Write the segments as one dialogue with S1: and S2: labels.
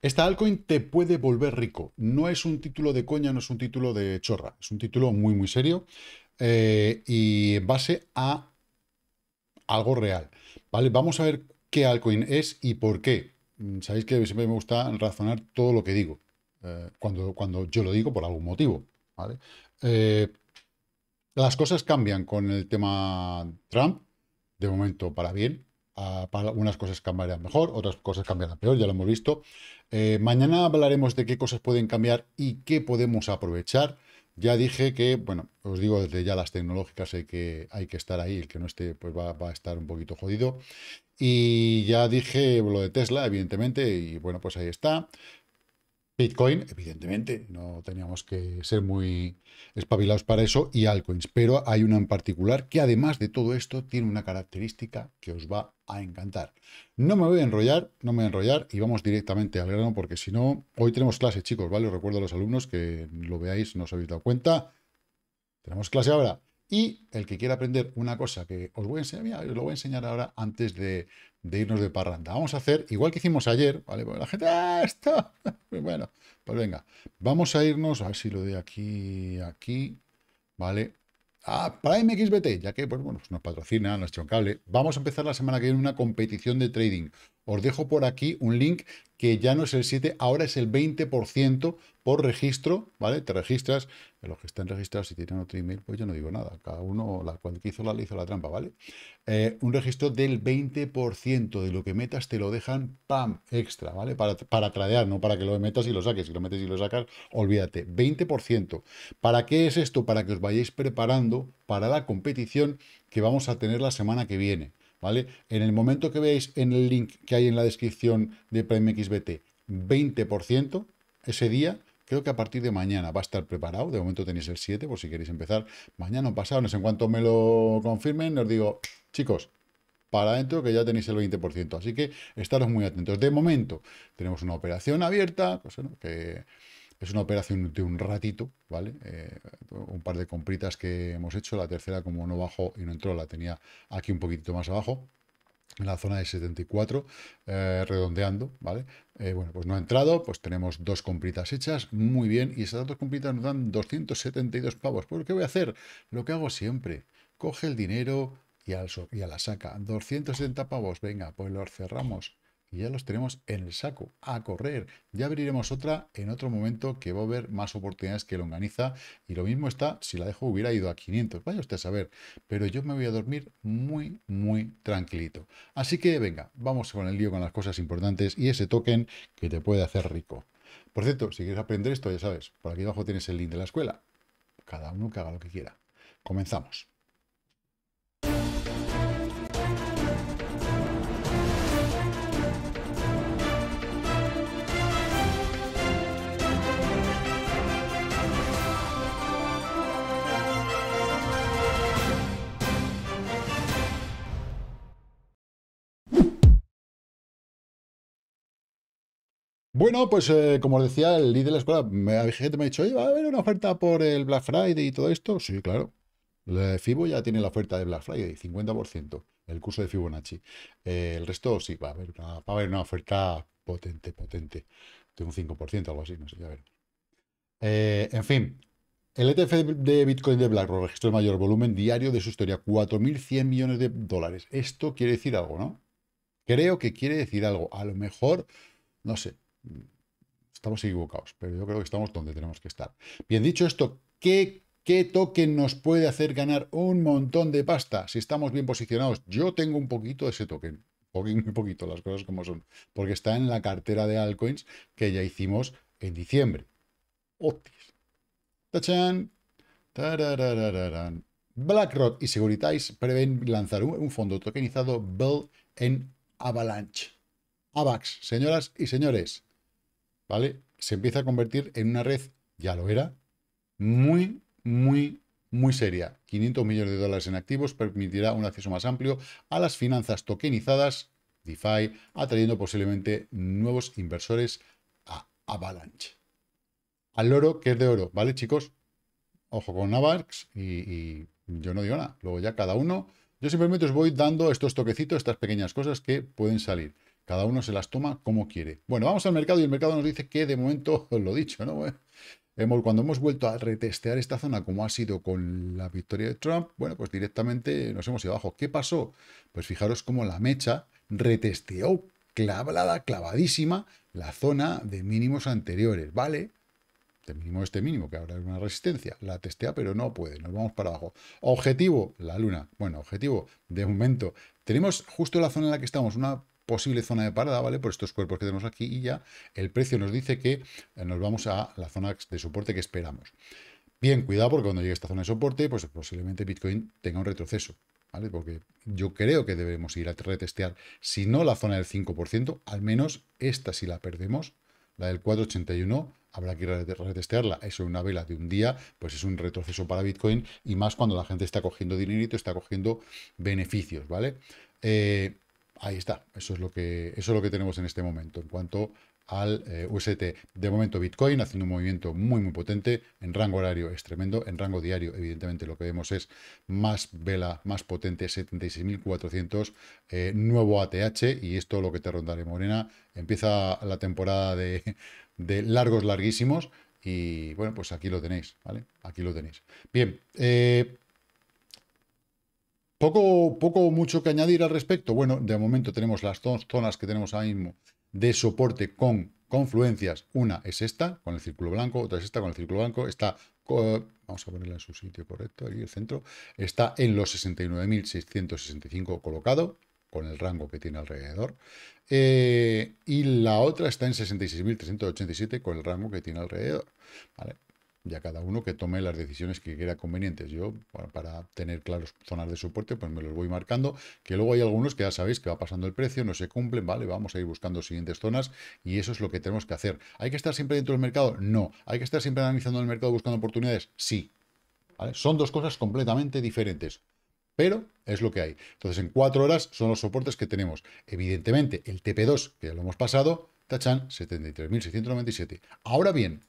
S1: Esta altcoin te puede volver rico. No es un título de coña, no es un título de chorra. Es un título muy, muy serio eh, y en base a algo real. ¿Vale? Vamos a ver qué altcoin es y por qué. Mm, sabéis que siempre me gusta razonar todo lo que digo. Eh, cuando, cuando yo lo digo por algún motivo. ¿Vale? Eh, las cosas cambian con el tema Trump, de momento para bien. Ah, para unas cosas cambiarán mejor, otras cosas cambiarán peor, ya lo hemos visto. Eh, mañana hablaremos de qué cosas pueden cambiar y qué podemos aprovechar. Ya dije que, bueno, os digo desde ya las tecnológicas hay que, hay que estar ahí, el que no esté pues va, a estar un poquito jodido. Y ya dije lo de Tesla, evidentemente, y bueno, pues ahí está. Bitcoin, evidentemente, no teníamos que ser muy espabilados para eso, y altcoins, pero hay una en particular que además de todo esto tiene una característica que os va a encantar. No me voy a enrollar, no me voy a enrollar y vamos directamente al grano porque si no, hoy tenemos clase, chicos, ¿vale? recuerdo a los alumnos que lo veáis, no os habéis dado cuenta. Tenemos clase ahora. Y el que quiera aprender una cosa que os voy a enseñar, lo voy a enseñar ahora antes de, irnos de parranda. Vamos a hacer, igual que hicimos ayer, ¿vale? la gente, ah, pues bueno, pues venga, vamos a irnos, a ver si lo de aquí, aquí, ¿vale? a Prime ya que pues, bueno, pues nos patrocina, nos cable. Vamos a empezar la semana que viene una competición de trading. Os dejo por aquí un link que ya no es el 7, ahora es el 20% por registro, ¿vale? Te registras, los que están registrados, y tienen otro email, pues yo no digo nada, cada uno, la, cual hizo la, hizo la trampa, ¿vale? Eh, un registro del 20% de lo que metas te lo dejan, ¡pam!, extra, ¿vale? Para, para tradear, no para que lo metas y lo saques, si lo metes y lo sacas, olvídate, 20%. ¿Para qué es esto? Para que os vayáis preparando para la competición que vamos a tener la semana que viene, ¿vale? En el momento que veáis en el link que hay en la descripción de Prime XBT 20%, ese día, creo que a partir de mañana va a estar preparado, de momento tenéis el 7 por si queréis empezar, mañana o pasado, en cuanto me lo confirmen, os digo, chicos, para adentro que ya tenéis el 20%, así que estaros muy atentos. De momento tenemos una operación abierta, que es una operación de un ratito, ¿vale? Eh, un par de compritas que hemos hecho. La tercera, como no bajó y no entró, la tenía aquí un poquitito más abajo, en la zona de 74, eh, redondeando, ¿vale? Eh, bueno, pues no ha entrado, pues tenemos dos compritas hechas, muy bien, y esas dos compritas nos dan 272 pavos. ¿Por pues, ¿qué voy a hacer? Lo que hago siempre, coge el dinero y, y a la saca. 270 pavos, venga, pues los cerramos y ya los tenemos en el saco, a correr. Ya abriremos otra en otro momento que va a haber más oportunidades que lo organiza. Y lo mismo está si la dejo hubiera ido a 500, vaya usted a saber. Pero yo me voy a dormir muy, muy tranquilito. Así que venga, vamos con el lío con las cosas importantes y ese token que te puede hacer rico. Por cierto, si quieres aprender esto, ya sabes, por aquí abajo tienes el link de la escuela. Cada uno que haga lo que quiera. Comenzamos. Bueno, pues eh, como decía, el líder de la escuela, me, ha dicho, oye, va a haber una oferta por el Black Friday y todo esto. Sí, claro. El FIBO ya tiene la oferta de Black Friday, 50%, el curso de Fibonacci. Eh, el resto sí, va a, haber una, oferta potente, potente, Tengo un 5%, algo así, no sé, ya ver. Eh, en fin, el ETF de Bitcoin de BlackRock registró el mayor volumen diario de su historia, 4.100 millones de dólares. Esto quiere decir algo, ¿no? Creo que quiere decir algo. A lo mejor, no sé, estamos equivocados, pero yo creo que estamos donde tenemos que estar. Bien dicho esto, ¿qué, ¿qué token nos puede hacer ganar un montón de pasta si estamos bien posicionados? Yo tengo un poquito de ese token, un poquito, las cosas como son, porque está en la cartera de altcoins que ya hicimos en diciembre. otis ¡Tachán! BlackRock y Seguritáis prevén lanzar un, fondo tokenizado Bell en Avalanche. AVAX, señoras y señores. ¿vale? Se empieza a convertir en una red, ya lo era, muy, muy, muy seria. 500 millones de dólares en activos permitirá un acceso más amplio a las finanzas tokenizadas, DeFi, atrayendo posiblemente nuevos inversores a Avalanche. Al oro, que es de oro, ¿vale, chicos? Ojo con Navarx y, y yo no digo nada. Luego ya cada uno yo simplemente os voy dando estos toquecitos, estas pequeñas cosas que pueden salir. Cada uno se las toma como quiere. Bueno, vamos al mercado y el mercado nos dice que de momento, lo dicho, ¿no? Hemos, cuando hemos vuelto a retestear esta zona, como ha sido con la victoria de Trump, bueno, pues directamente nos hemos ido abajo. ¿Qué pasó? Pues fijaros cómo la mecha retesteó clavada, clavadísima, la zona de mínimos anteriores, ¿vale? el mínimo, este mínimo, que ahora es una resistencia, la testea, pero no puede, nos vamos para abajo. Objetivo, la luna. Bueno, objetivo, de momento. Tenemos justo la zona en la que estamos, una posible zona de parada, ¿vale? Por estos cuerpos que tenemos aquí y ya el precio nos dice que eh, nos vamos a la zona de soporte que esperamos. Bien, cuidado porque cuando llegue esta zona de soporte, pues posiblemente Bitcoin tenga un retroceso, ¿vale? Porque yo creo que debemos ir a retestear, si no la zona del 5%, al menos esta si la perdemos, la del 481, habrá que ir a retestearla. Eso es una vela de un día, pues es un retroceso para Bitcoin y más cuando la gente está cogiendo dinerito, está cogiendo beneficios, ¿vale? Eh, Ahí está, eso es lo que, eso es lo que tenemos en este momento. En cuanto al eh, UST, de momento Bitcoin haciendo un movimiento muy, muy potente. En rango horario es tremendo. En rango diario, evidentemente, lo que vemos es más vela, más potente, 76.400, eh, nuevo ATH. Y esto lo que te rondaré, Morena. Empieza la temporada de, de largos, larguísimos. Y bueno, pues aquí lo tenéis, ¿vale? Aquí lo tenéis. Bien, eh, poco, poco mucho que añadir al respecto. Bueno, de momento tenemos las dos zonas que tenemos ahora mismo de soporte con confluencias. Una es esta, con el círculo blanco, otra es esta, con el círculo blanco. Está, vamos a ponerla en su sitio correcto, ahí el centro. Está en los 69.665 colocado, con el rango que tiene alrededor. Eh, y la otra está en 66.387 con el rango que tiene alrededor. ¿vale? ya cada uno que tome las decisiones que quiera convenientes. Yo, para, tener claros zonas de soporte, pues me los voy marcando, que luego hay algunos que ya sabéis que va pasando el precio, no se cumplen, vale, vamos a ir buscando siguientes zonas y eso es lo que tenemos que hacer. ¿Hay que estar siempre dentro del mercado? No. ¿Hay que estar siempre analizando el mercado buscando oportunidades? Sí. Son dos cosas completamente diferentes pero es lo que hay. Entonces, en cuatro horas son los soportes que tenemos. Evidentemente, el TP2, que ya lo hemos pasado, tachan 73.697. Ahora bien,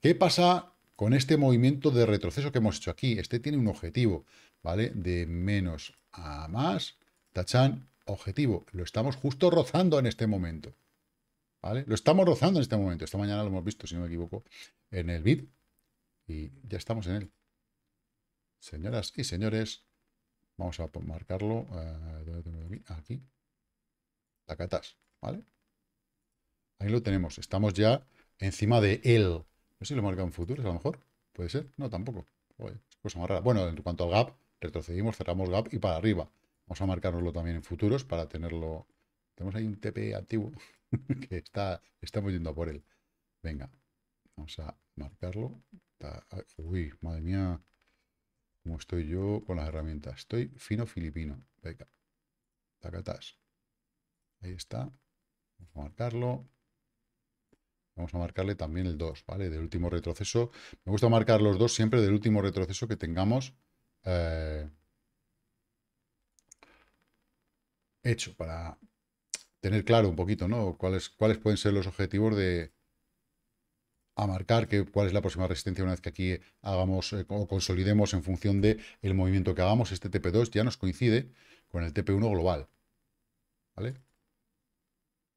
S1: ¿qué pasa con este movimiento de retroceso que hemos hecho aquí. Este tiene un objetivo, ¿vale? De menos a más, tachan, objetivo. Lo estamos justo rozando en este momento, ¿vale? Lo estamos rozando en este momento. Esta mañana lo hemos visto, si no me equivoco, en el bid y ya estamos en él. Señoras y señores, vamos a marcarlo eh, Aquí. aquí. Tacatas, ¿vale? Ahí lo tenemos. Estamos ya encima de él, no si lo marca en futuros, a lo mejor. ¿Puede ser? No, tampoco. es cosa rara. Bueno, en cuanto al gap, retrocedimos, cerramos gap y para arriba. Vamos a marcarlo también en futuros para tenerlo... Tenemos ahí un TP activo que está, estamos yendo a por él. Venga, vamos a marcarlo. Uy, madre mía. ¿Cómo estoy yo con las herramientas? Estoy fino filipino. Venga. Tacatas. Ahí está. Vamos a marcarlo. Vamos a marcarle también el 2, ¿vale? Del último retroceso. Me gusta marcar los dos siempre del último retroceso que tengamos eh, hecho para tener claro un poquito, ¿no? Cuáles, cuáles pueden ser los objetivos de a marcar cuál es la próxima resistencia una vez que aquí hagamos eh, o consolidemos en función del el movimiento que hagamos. Este TP2 ya nos coincide con el TP1 global, ¿vale?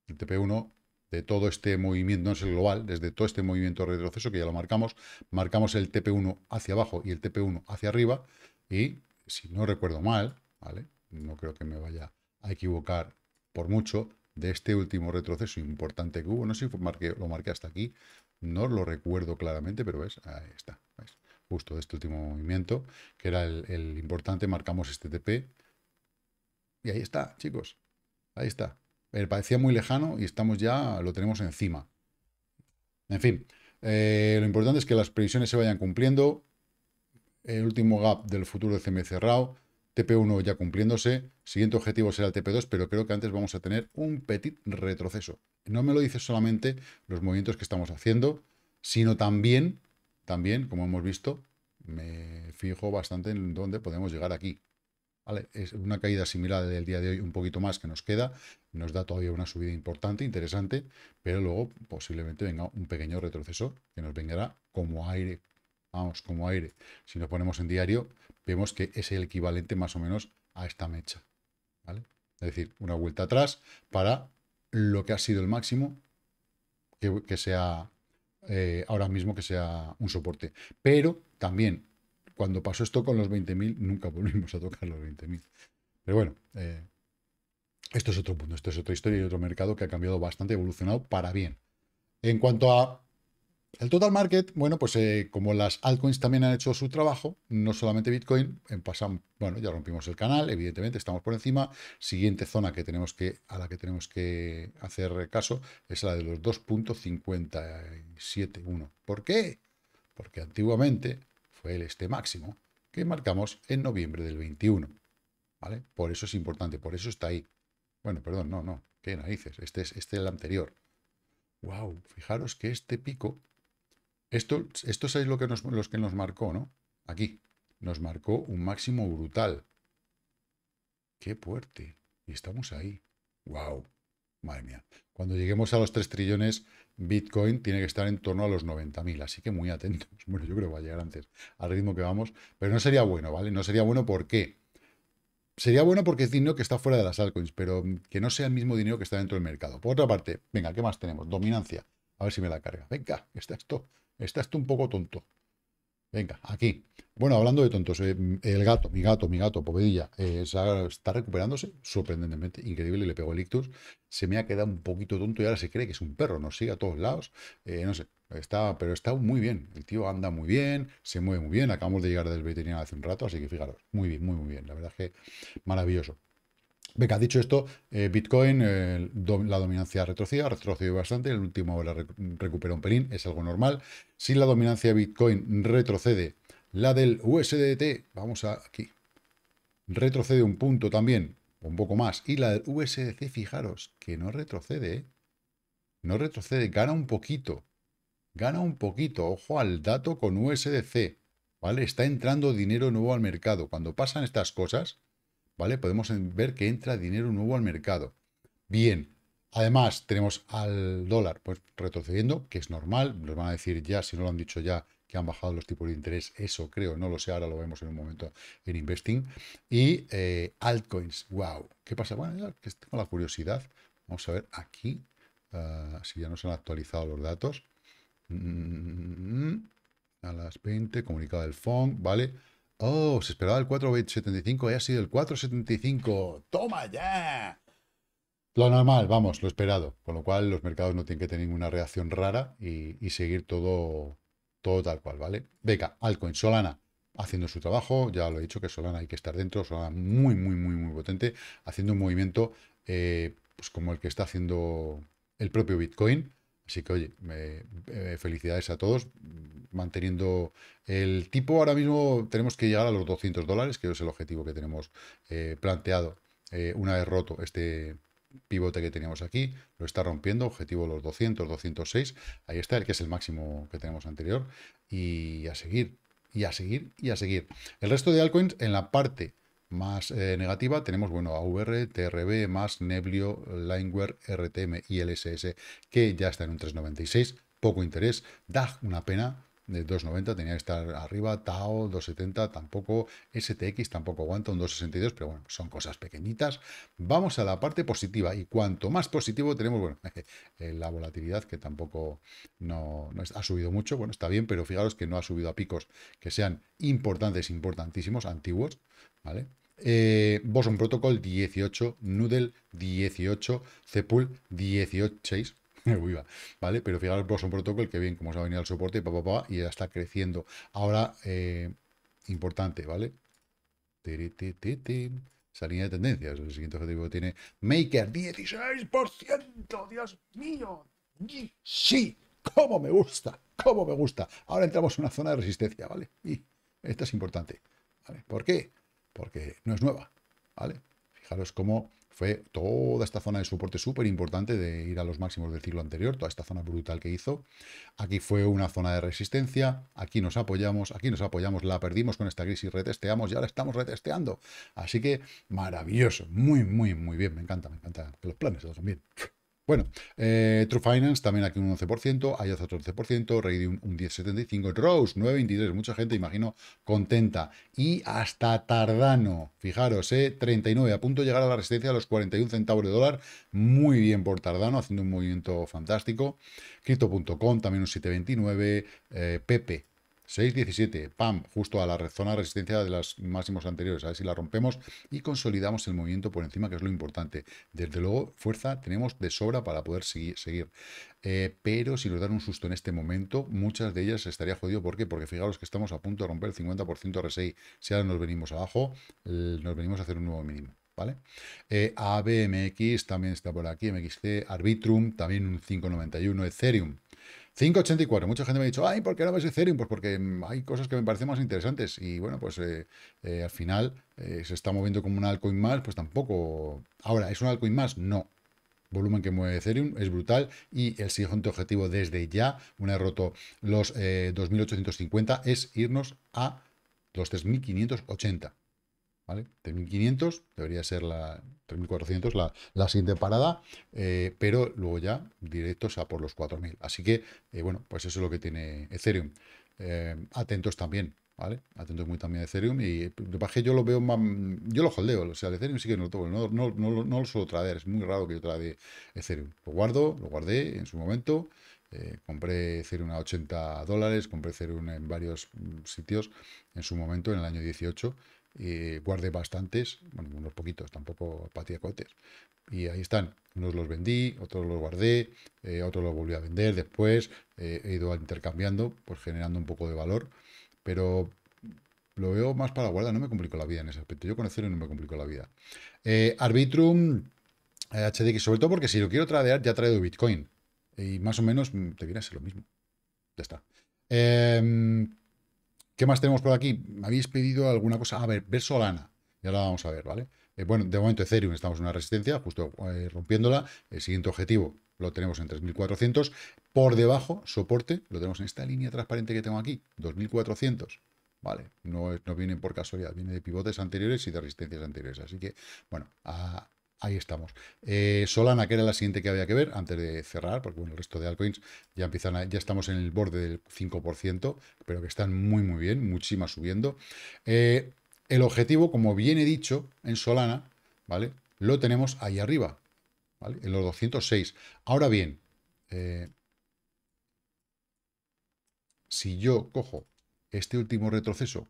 S1: El TP1 de todo este movimiento, no es el global, desde todo este movimiento retroceso que ya lo marcamos, marcamos el TP1 hacia abajo y el TP1 hacia arriba y si no recuerdo mal, ¿vale? no creo que me vaya a equivocar por mucho, de este último retroceso importante que hubo, no sé si lo marqué hasta aquí, no lo recuerdo claramente, pero es ahí está, justo de este último movimiento, que era el importante, marcamos este TP, y ahí está, chicos, ahí está, eh, parecía muy lejano y estamos ya, lo tenemos encima. En fin, eh, lo importante es que las previsiones se vayan cumpliendo. El último gap del futuro de CME cerrado. TP1 ya cumpliéndose. Siguiente objetivo será el TP2, pero creo que antes vamos a tener un petit retroceso. No me lo dice solamente los movimientos que estamos haciendo, sino también, también, como hemos visto, me fijo bastante en dónde podemos llegar aquí. Es una caída similar del día de hoy, un poquito más que nos queda, nos da todavía una subida importante, interesante, pero luego posiblemente venga un pequeño retroceso que nos vengará como aire, vamos, como aire. Si nos ponemos en diario, vemos que es el equivalente más o menos a esta mecha, ¿vale? Es decir, una vuelta atrás para lo que ha sido el máximo que, sea eh, ahora mismo que sea un soporte. Pero también cuando pasó esto con los 20.000, nunca volvimos a tocar los 20.000. Pero bueno, eh, esto es otro punto, esto es otra historia y otro mercado que ha cambiado bastante, evolucionado para bien. En cuanto a el total market, bueno, pues eh, como las altcoins también han hecho su trabajo, no solamente Bitcoin, en eh, pasan, bueno, ya rompimos el canal, evidentemente estamos por encima. Siguiente zona que tenemos que, a la que tenemos que hacer caso es la de los 2.571. ¿Por qué? Porque antiguamente fue este máximo que marcamos en noviembre del 21. ¿Vale? Por eso es importante, por eso está ahí. Bueno, perdón, no, no, qué narices, este es, este el anterior. Wow, fijaros que este pico, esto, esto es lo que nos, los que nos marcó, ¿no? Aquí, nos marcó un máximo brutal. ¡Qué fuerte! Y estamos ahí. ¡Wow! Madre mía. Cuando lleguemos a los 3 trillones, Bitcoin tiene que estar en torno a los 90.000, así que muy atentos. Bueno, yo creo que va a llegar antes al ritmo que vamos, pero no sería bueno, ¿vale? No sería bueno porque sería bueno porque es dinero que está fuera de las altcoins, pero que no sea el mismo dinero que está dentro del mercado. Por otra parte, venga, ¿qué más tenemos? Dominancia. A ver si me la carga. Venga, está esto, está esto un poco tonto. Venga, aquí. Bueno, hablando de tontos, eh, el gato, mi gato, mi gato, Povedilla, eh, está recuperándose sorprendentemente, increíble, le pegó el ictus, se me ha quedado un poquito tonto y ahora se cree que es un perro, nos sigue a todos lados, eh, no sé, está, pero está muy bien, el tío anda muy bien, se mueve muy bien, acabamos de llegar del veterinario hace un rato, así que fijaros, muy bien, muy, muy bien, la verdad es que maravilloso. Venga, dicho esto, eh, Bitcoin, eh, la dominancia retrocedió, retrocedió bastante, el último la recuperó un pelín, es algo normal. Si la dominancia de Bitcoin retrocede, la del USDT, vamos aquí, retrocede un punto también, un poco más, y la del USDC, fijaros, que no retrocede, ¿eh? no retrocede, gana un poquito, gana un poquito, ojo al dato con USDC, ¿vale? Está entrando dinero nuevo al mercado. Cuando pasan estas cosas, ¿vale? Podemos ver que entra dinero nuevo al mercado. Bien, además tenemos al dólar pues retrocediendo, que es normal, nos van a decir ya, si no lo han dicho ya, que han bajado los tipos de interés, eso creo, no lo sé, ahora lo vemos en un momento en Investing. Y eh, altcoins, wow, ¿qué pasa? Bueno, ya tengo la curiosidad, vamos a ver aquí, ah, si ya nos han actualizado los datos. Mm, a las 20, comunicado del fondo ¿vale? Oh, se esperaba el 4.75 y ha sido el 4.75. ¡Toma ya! Lo normal, vamos, lo esperado. Con lo cual los mercados no tienen que tener ninguna reacción rara y, seguir todo, todo tal cual, ¿vale? Venga, Alcoin, Solana, haciendo su trabajo. Ya lo he dicho que Solana hay que estar dentro. Solana muy, muy, muy, muy potente. Haciendo un movimiento eh, pues como el que está haciendo el propio Bitcoin. Así que, oye, eh, felicidades a todos. Mm, manteniendo el tipo, ahora mismo tenemos que llegar a los 200 dólares, que es el objetivo que tenemos eh, planteado eh, una vez roto este pivote que teníamos aquí. Lo está rompiendo, objetivo los 200, 206. Ahí está, el que es el máximo que tenemos anterior. Y a seguir, y a seguir, y a seguir. El resto de altcoins en la parte más eh, negativa, tenemos bueno, AVR, TRB, más Neblio, Lineware, RTM y LSS, que ya está en un 396, poco interés, da una pena, de 2.90 tenía que estar arriba, Tao 2.70 tampoco, STX tampoco aguanta un 2.62, pero bueno, son cosas pequeñitas. Vamos a la parte positiva y cuanto más positivo tenemos, bueno, eh, la volatilidad que tampoco no, ha subido mucho, bueno, está bien, pero fijaros que no ha subido a picos que sean importantes, importantísimos, antiguos, ¿vale? eh, Boson Protocol 18, Noodle 18, Cepul 18 Uy, ¿vale? Pero fijaros, Boson Protocol, que bien, como se ha venido al soporte, y y ya está creciendo. Ahora, eh, importante, ¿vale? Salida de tendencias, el siguiente objetivo tiene Maker, 16%, Dios mío, sí, cómo me gusta, cómo me gusta. Ahora entramos en una zona de resistencia, ¿vale? Y esto es importante, ¿Por qué? porque no es nueva, ¿vale? Fijaros cómo fue toda esta zona de soporte súper importante de ir a los máximos del ciclo anterior, toda esta zona brutal que hizo. Aquí fue una zona de resistencia, aquí nos apoyamos, aquí nos apoyamos, la perdimos con esta crisis, retesteamos y ahora estamos retesteando. Así que maravilloso, muy, muy, muy bien, me encanta, me encanta los planes se bueno, eh, True Finance también aquí un 11%, hay otro 11%, Radium un 10,75%, Rose 9,23%, mucha gente, imagino, contenta. Y hasta Tardano, fijaros, eh, 39, a punto de llegar a la resistencia a los 41 centavos de dólar, muy bien por Tardano, haciendo un movimiento fantástico. Crypto.com también un 7,29%, eh, Pepe 6.17, pam, justo a la zona de resistencia de los máximos anteriores, a ver si la rompemos y consolidamos el movimiento por encima, que es lo importante. Desde luego, fuerza tenemos de sobra para poder seguir. Eh, pero si nos dan un susto en este momento, muchas de ellas estaría jodido. ¿Por qué? Porque fijaros que estamos a punto de romper el 50% R6. Si ahora nos venimos abajo, nos venimos a hacer un nuevo mínimo. ¿vale? Eh, ABMX también está por aquí, MXC, Arbitrum, también un 5,91, Ethereum 5.84. Mucha gente me ha dicho, ay, ¿por qué no ves Ethereum? Pues porque mm, hay cosas que me parecen más interesantes. Y bueno, pues eh, eh, al final eh, se está moviendo como un altcoin más, pues tampoco. Ahora, ¿es un altcoin más? No. Volumen que mueve Ethereum es brutal y el siguiente objetivo desde ya, una vez roto los 2.850, es irnos a los 3.580. ¿vale? 3.500 debería ser la 3.400 la, la siguiente parada, eh, pero luego ya directos a por los 4.000. Así que, eh, bueno, pues eso es lo que tiene Ethereum. Eh, atentos también, ¿vale? Atentos muy también a Ethereum y bajé yo lo veo más, yo lo holdeo, o sea, el Ethereum sí que no lo suelo traer, es muy raro que yo trade Ethereum. Lo guardo, lo guardé en su momento, compré Ethereum a 80 dólares, compré Ethereum en varios mm, sitios en su momento, en el año 18, eh, guardé bastantes, bueno, unos poquitos, tampoco patía cohetes. Y ahí están, unos los vendí, otros los guardé, eh, otros los volví a vender después, eh, he ido intercambiando, pues generando un poco de valor, pero lo veo más para guardar, no me complicó la vida en ese aspecto, yo con cero no me complicó la vida. Eh, Arbitrum HDX, sobre todo porque si lo quiero tradear ya trae Bitcoin, y más o menos mm, te viene a ser lo mismo, ya está. Em, ¿Qué más tenemos por aquí? Me habéis pedido alguna cosa. A ver, ver Solana. Ya la vamos a ver, ¿vale? Eh, bueno, de momento Ethereum estamos en una resistencia, justo eh, rompiéndola. El siguiente objetivo lo tenemos en 3.400. Por debajo, soporte, lo tenemos en esta línea transparente que tengo aquí, 2.400. Vale, no, no vienen por casualidad, viene de pivotes anteriores y de resistencias anteriores. Así que, bueno, a, Ahí estamos. Eh, Solana, que era la siguiente que había que ver antes de cerrar, porque bueno, el resto de altcoins ya empiezan ya estamos en el borde del 5%, pero que están muy, muy bien, muchísimas subiendo. Eh, el objetivo, como bien he dicho, en Solana, ¿vale? Lo tenemos ahí arriba, ¿vale? En los 206. Ahora bien, eh, si yo cojo este último retroceso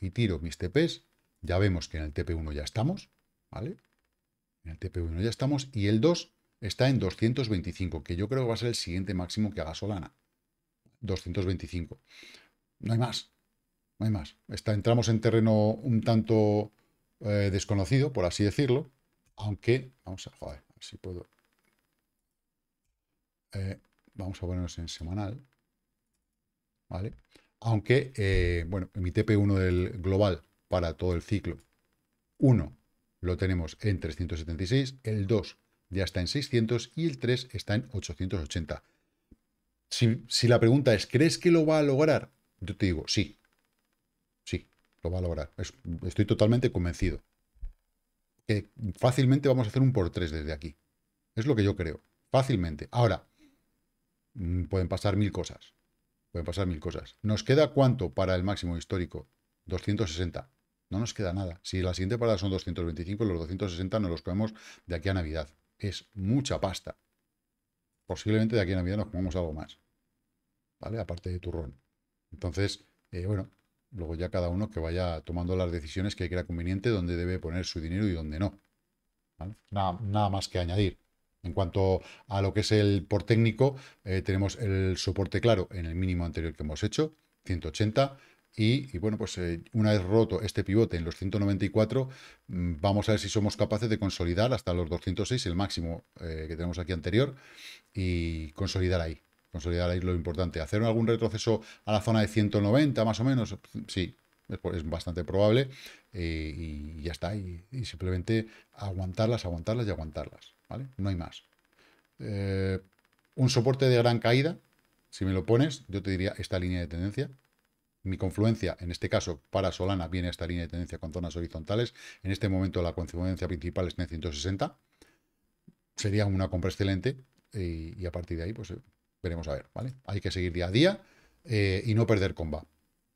S1: y tiro mis TPs, ya vemos que en el TP1 ya estamos, ¿vale? En El TP1 ya estamos. Y el 2 está en 225, que yo creo que va a ser el siguiente máximo que haga Solana. 225. No hay más. No hay más. Está, entramos en terreno un tanto eh, desconocido, por así decirlo. Aunque, vamos a, joder, ver si puedo. Eh, vamos a ponernos en semanal. ¿Vale? Aunque, eh, bueno, bueno, mi TP1 del global para todo el ciclo. 1 lo tenemos en 376, el 2 ya está en 600 y el 3 está en 880. Si, la pregunta es, ¿crees que lo va a lograr? Yo te digo, sí. Sí, lo va a lograr. estoy totalmente convencido. Que fácilmente vamos a hacer un por 3 desde aquí. Es lo que yo creo. Fácilmente. Ahora, mm, pueden pasar mil cosas. Pueden pasar mil cosas. ¿Nos queda cuánto para el máximo histórico? 260. No nos queda nada. Si la siguiente parada son 225, los 260 nos los comemos de aquí a Navidad. Es mucha pasta. Posiblemente de aquí a Navidad nos comemos algo más. ¿Vale? Aparte de turrón. Entonces, eh, bueno, luego ya cada uno que vaya tomando las decisiones que crea conveniente, dónde debe poner su dinero y dónde no. Nada, nada, más que añadir. En cuanto a lo que es el por técnico, eh, tenemos el soporte claro en el mínimo anterior que hemos hecho, 180 y, bueno, pues eh, una vez roto este pivote en los 194, mm, vamos a ver si somos capaces de consolidar hasta los 206, el máximo eh, que tenemos aquí anterior, y consolidar ahí. Consolidar ahí lo importante. ¿Hacer algún retroceso a la zona de 190 más o menos? Sí, es, bastante probable. Eh, y ya está. Y, simplemente aguantarlas, aguantarlas y aguantarlas. ¿Vale? No hay más. un soporte de gran caída, si me lo pones, yo te diría esta línea de tendencia, mi confluencia, en este caso para Solana, viene a esta línea de tendencia con zonas horizontales. En este momento la confluencia principal es en 160. Sería una compra excelente eh, y, a partir de ahí pues eh, veremos a ver. ¿vale? Hay que seguir día a día eh, y no perder comba.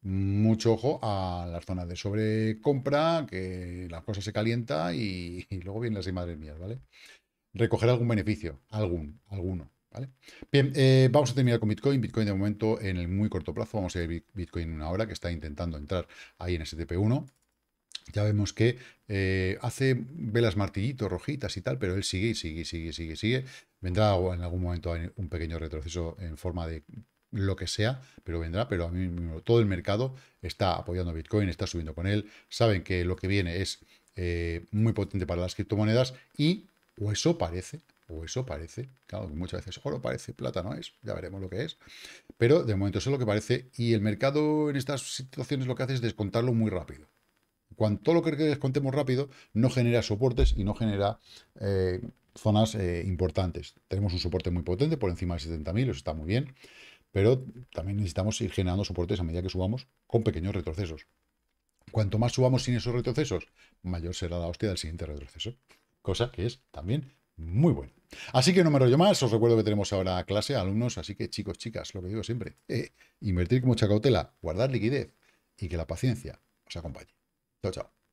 S1: Mucho ojo a las zonas de sobrecompra, que la cosa se calienta y, luego vienen las imágenes madres mías, ¿vale? Recoger algún beneficio, algún, alguno. Bien, eh, vamos a terminar con Bitcoin. Bitcoin de momento en el muy corto plazo, vamos a ver Bitcoin una hora, que está intentando entrar ahí en STP1. Ya vemos que eh, hace velas martillitos, rojitas y tal, pero él sigue y sigue, sigue, sigue, sigue. Vendrá en algún momento un pequeño retroceso en forma de lo que sea, pero vendrá, pero a mí todo el mercado está apoyando a Bitcoin, está subiendo con él, saben que lo que viene es eh, muy potente para las criptomonedas y, o eso parece, o eso parece, claro, muchas veces oro parece, plata no es, ya veremos lo que es. Pero de momento eso es lo que parece y el mercado en estas situaciones lo que hace es descontarlo muy rápido. cuanto lo que descontemos rápido no genera soportes y no genera eh, zonas eh, importantes. Tenemos un soporte muy potente por encima de 70.000, eso está muy bien, pero también necesitamos ir generando soportes a medida que subamos con pequeños retrocesos. Cuanto más subamos sin esos retrocesos, mayor será la hostia del siguiente retroceso. Cosa que es también muy bueno. Así que no me rollo más, os recuerdo que tenemos ahora clase alumnos, así que chicos, chicas, lo que digo siempre, eh, invertir con mucha cautela, guardar liquidez y que la paciencia os acompañe. Chao, chao.